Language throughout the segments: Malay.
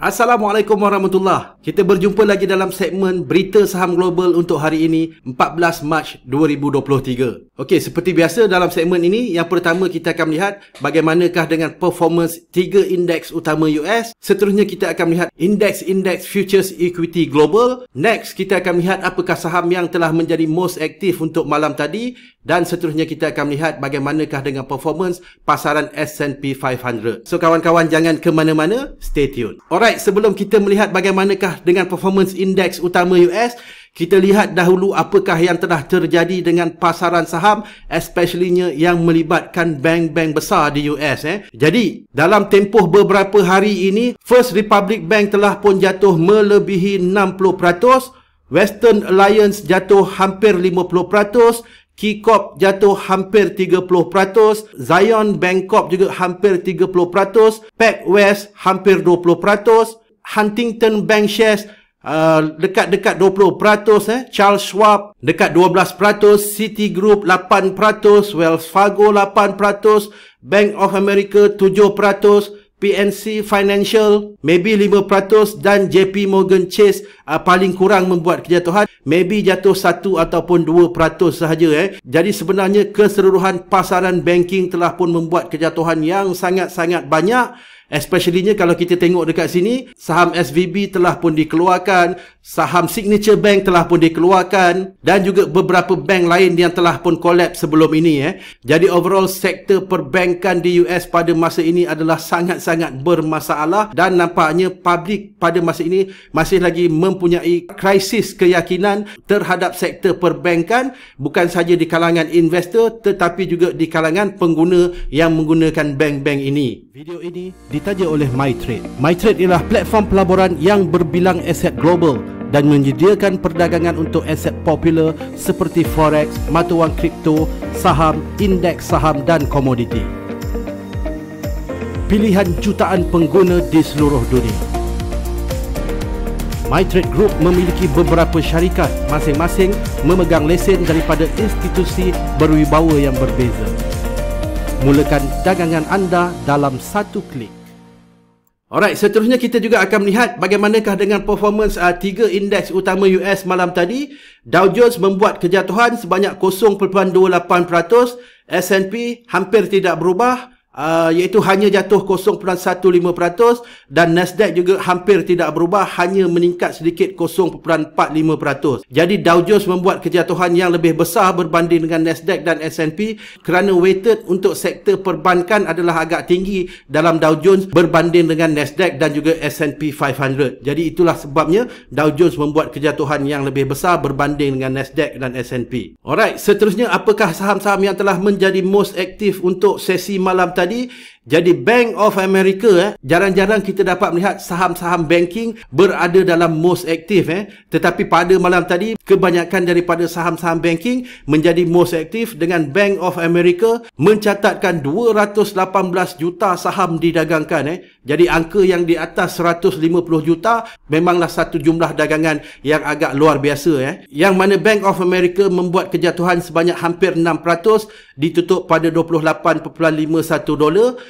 Assalamualaikum warahmatullahi kita berjumpa lagi dalam segmen Berita Saham Global untuk hari ini 14 Mac 2023. Okey, seperti biasa dalam segmen ini yang pertama kita akan melihat bagaimanakah dengan performance tiga indeks utama US. Seterusnya kita akan melihat indeks-indeks futures equity global. Next kita akan melihat apakah saham yang telah menjadi most aktif untuk malam tadi dan seterusnya kita akan melihat bagaimanakah dengan performance pasaran S&P 500. So kawan-kawan jangan ke mana-mana, stay tune. Alright, sebelum kita melihat bagaimanakah adakah dengan performance index utama US? Kita lihat dahulu apakah yang telah terjadi dengan pasaran saham especiallynya yang melibatkan bank-bank besar di US eh. Jadi, dalam tempoh beberapa hari ini, First Republic Bank telah pun jatuh melebihi 60%, Western Alliance jatuh hampir 50%, Kikop jatuh hampir 30%, Zion Bank Corp juga hampir 30%, Pac West hampir Huntington Bank Shares dekat uh, dekat-dekat 20%, eh. Charles Schwab dekat 12%, Citigroup 8%, Wells Fargo 8%, Bank of America 7%, PNC Financial maybe 5% dan JP Morgan Chase uh, paling kurang membuat kejatuhan maybe jatuh 1 ataupun 2% sahaja eh jadi sebenarnya keseluruhan pasaran banking telah pun membuat kejatuhan yang sangat-sangat banyak Especiallynya kalau kita tengok dekat sini, saham SVB telah pun dikeluarkan, saham Signature Bank telah pun dikeluarkan dan juga beberapa bank lain yang telah pun collapse sebelum ini. Eh. Jadi overall sektor perbankan di US pada masa ini adalah sangat-sangat bermasalah dan nampaknya publik pada masa ini masih lagi mempunyai krisis keyakinan terhadap sektor perbankan bukan sahaja di kalangan investor tetapi juga di kalangan pengguna yang menggunakan bank-bank ini. Video ini ditaja oleh MyTrade. MyTrade ialah platform pelaburan yang berbilang aset global dan menyediakan perdagangan untuk aset popular seperti forex, mata wang kripto, saham, indeks saham dan komoditi. Pilihan jutaan pengguna di seluruh dunia. MyTrade Group memiliki beberapa syarikat masing-masing memegang lesen daripada institusi berwibawa yang berbeza. Mulakan dagangan anda dalam satu klik. Alright, seterusnya kita juga akan melihat bagaimanakah dengan performance uh, tiga indeks utama US malam tadi. Dow Jones membuat kejatuhan sebanyak 0.28%, S&P hampir tidak berubah, uh, iaitu hanya jatuh 0.15% dan Nasdaq juga hampir tidak berubah hanya meningkat sedikit 0.45%. Jadi Dow Jones membuat kejatuhan yang lebih besar berbanding dengan Nasdaq dan S&P kerana weighted untuk sektor perbankan adalah agak tinggi dalam Dow Jones berbanding dengan Nasdaq dan juga S&P 500. Jadi itulah sebabnya Dow Jones membuat kejatuhan yang lebih besar berbanding dengan Nasdaq dan S&P. Alright, seterusnya apakah saham-saham yang telah menjadi most aktif untuk sesi malam tadi? ali Jadi Bank of America eh, jarang-jarang kita dapat melihat saham-saham banking berada dalam most active eh. Tetapi pada malam tadi, kebanyakan daripada saham-saham banking menjadi most active dengan Bank of America mencatatkan 218 juta saham didagangkan eh. Jadi angka yang di atas 150 juta memanglah satu jumlah dagangan yang agak luar biasa eh. Yang mana Bank of America membuat kejatuhan sebanyak hampir 6% ditutup pada 28.51 dolar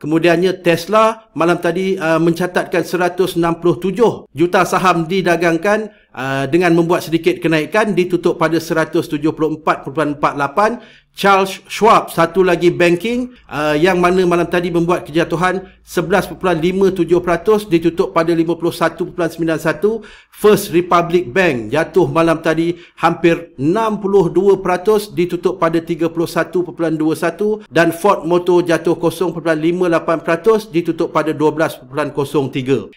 Kemudiannya Tesla malam tadi uh, mencatatkan 167 juta saham didagangkan uh, dengan membuat sedikit kenaikan ditutup pada 174.48. Charles Schwab satu lagi banking uh, yang mana malam tadi membuat kejatuhan 11.57% ditutup pada 51.91. First Republic Bank jatuh malam tadi hampir 62% ditutup pada 31.21 dan Ford Motor jatuh 0.58 0.28% ditutup pada 12.03.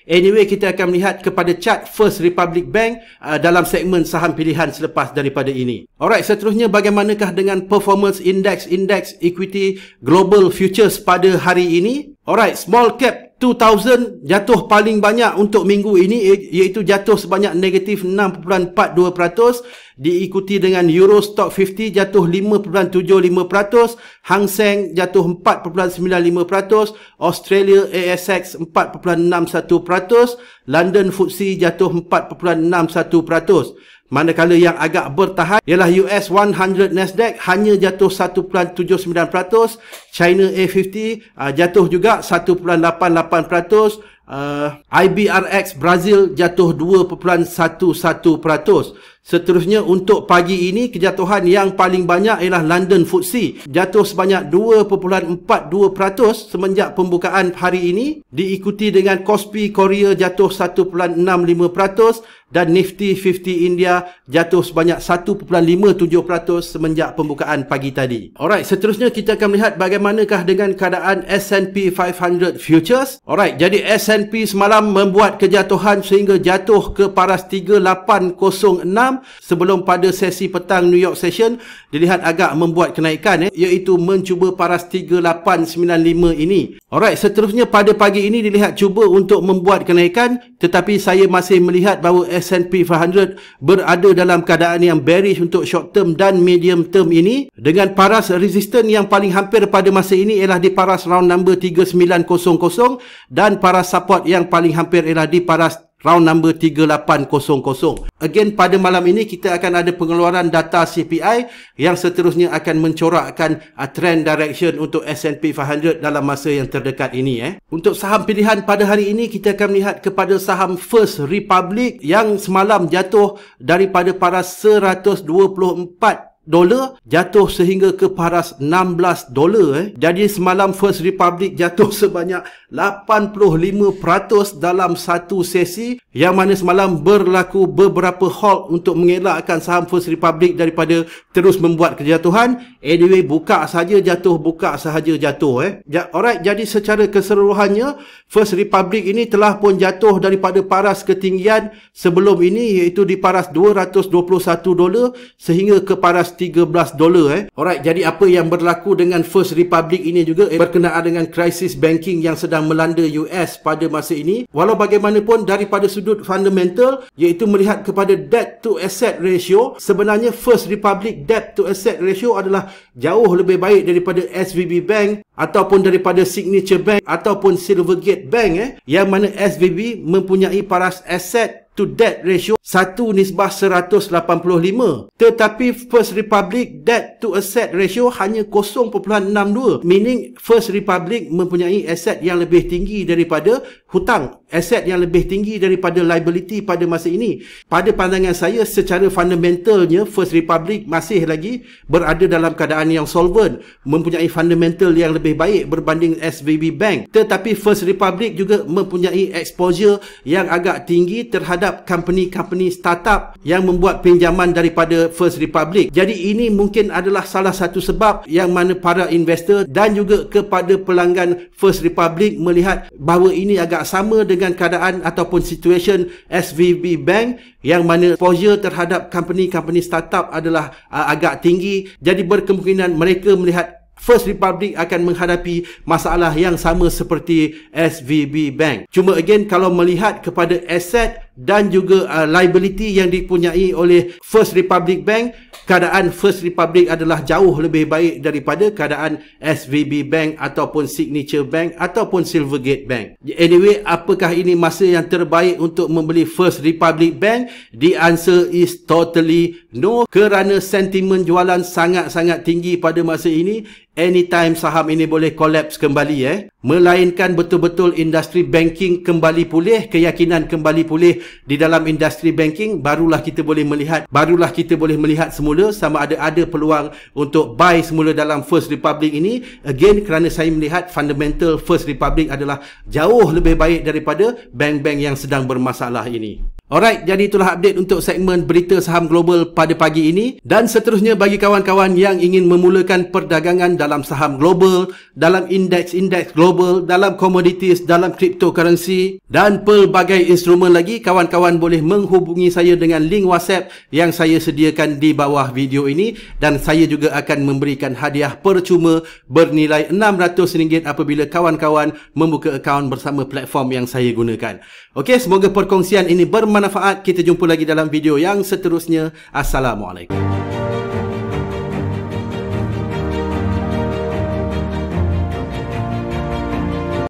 Anyway, kita akan melihat kepada chart First Republic Bank uh, dalam segmen saham pilihan selepas daripada ini. Alright, seterusnya bagaimanakah dengan performance index-index equity global futures pada hari ini? Alright, small cap 2000 jatuh paling banyak untuk minggu ini iaitu jatuh sebanyak negatif 6.42% diikuti dengan Euro Stock 50 jatuh 5.75%, Hang Seng jatuh 4.95%, Australia ASX 4.61%, London FTSE jatuh 4.61%. Manakala yang agak bertahan ialah US 100 Nasdaq hanya jatuh 1.79%, China A50 uh, ah, jatuh juga 1.88%, uh, IBRX Brazil jatuh 2.11%. Seterusnya untuk pagi ini kejatuhan yang paling banyak ialah London FTSE jatuh sebanyak 2.42% semenjak pembukaan hari ini diikuti dengan Kospi Korea jatuh 1.65% dan Nifty 50 India jatuh sebanyak 1.57% semenjak pembukaan pagi tadi. Alright, seterusnya kita akan melihat bagaimanakah dengan keadaan S&P 500 futures. Alright, jadi S&P semalam membuat kejatuhan sehingga jatuh ke paras 3806 malam sebelum pada sesi petang New York session dilihat agak membuat kenaikan eh, iaitu mencuba paras 3895 ini. Alright, seterusnya pada pagi ini dilihat cuba untuk membuat kenaikan tetapi saya masih melihat bahawa S&P 500 berada dalam keadaan yang bearish untuk short term dan medium term ini dengan paras resistance yang paling hampir pada masa ini ialah di paras round number 3900 dan paras support yang paling hampir ialah di paras 3900 round number 3800. Again pada malam ini kita akan ada pengeluaran data CPI yang seterusnya akan mencorakkan uh, trend direction untuk S&P 500 dalam masa yang terdekat ini eh. Untuk saham pilihan pada hari ini kita akan melihat kepada saham First Republic yang semalam jatuh daripada paras 124 dolar jatuh sehingga ke paras 16 dolar eh. Jadi semalam First Republic jatuh sebanyak 85% dalam satu sesi yang mana semalam berlaku beberapa halt untuk mengelakkan saham First Republic daripada terus membuat kejatuhan. Anyway, buka saja jatuh, buka saja jatuh eh. Ja, alright, jadi secara keseluruhannya First Republic ini telah pun jatuh daripada paras ketinggian sebelum ini iaitu di paras 221 dolar sehingga ke paras 13 dolar eh. Alright, jadi apa yang berlaku dengan First Republic ini juga eh, berkenaan dengan krisis banking yang sedang melanda US pada masa ini. Walau bagaimanapun daripada sudut fundamental iaitu melihat kepada debt to asset ratio, sebenarnya First Republic debt to asset ratio adalah jauh lebih baik daripada SVB Bank ataupun daripada Signature Bank ataupun Silvergate Bank eh yang mana SVB mempunyai paras aset to debt ratio 1 nisbah 185 tetapi First Republic debt to asset ratio hanya 0.62 meaning First Republic mempunyai aset yang lebih tinggi daripada hutang aset yang lebih tinggi daripada liability pada masa ini pada pandangan saya secara fundamentalnya First Republic masih lagi berada dalam keadaan yang solvent mempunyai fundamental yang lebih baik berbanding SVB Bank tetapi First Republic juga mempunyai exposure yang agak tinggi terhadap company-company startup yang membuat pinjaman daripada First Republic jadi ini mungkin adalah salah satu sebab yang mana para investor dan juga kepada pelanggan First Republic melihat bahawa ini agak tak sama dengan keadaan ataupun situation SVB Bank yang mana exposure terhadap company-company startup adalah uh, agak tinggi jadi berkemungkinan mereka melihat First Republic akan menghadapi masalah yang sama seperti SVB Bank. Cuma again kalau melihat kepada aset dan juga uh, liability yang dipunyai oleh First Republic Bank keadaan First Republic adalah jauh lebih baik daripada keadaan SVB Bank ataupun Signature Bank ataupun Silvergate Bank. Anyway, apakah ini masa yang terbaik untuk membeli First Republic Bank? The answer is totally no kerana sentimen jualan sangat-sangat tinggi pada masa ini anytime saham ini boleh collapse kembali eh melainkan betul-betul industri banking kembali pulih keyakinan kembali pulih di dalam industri banking barulah kita boleh melihat barulah kita boleh melihat semula sama ada ada peluang untuk buy semula dalam First Republic ini again kerana saya melihat fundamental First Republic adalah jauh lebih baik daripada bank-bank yang sedang bermasalah ini Alright, jadi itulah update untuk segmen berita saham global pada pagi ini dan seterusnya bagi kawan-kawan yang ingin memulakan perdagangan dalam saham global, dalam indeks-indeks global, dalam commodities, dalam cryptocurrency dan pelbagai instrumen lagi, kawan-kawan boleh menghubungi saya dengan link WhatsApp yang saya sediakan di bawah video ini dan saya juga akan memberikan hadiah percuma bernilai RM600 apabila kawan-kawan membuka akaun bersama platform yang saya gunakan. Okey, semoga perkongsian ini bermanfaat bermanfaat. Kita jumpa lagi dalam video yang seterusnya. Assalamualaikum.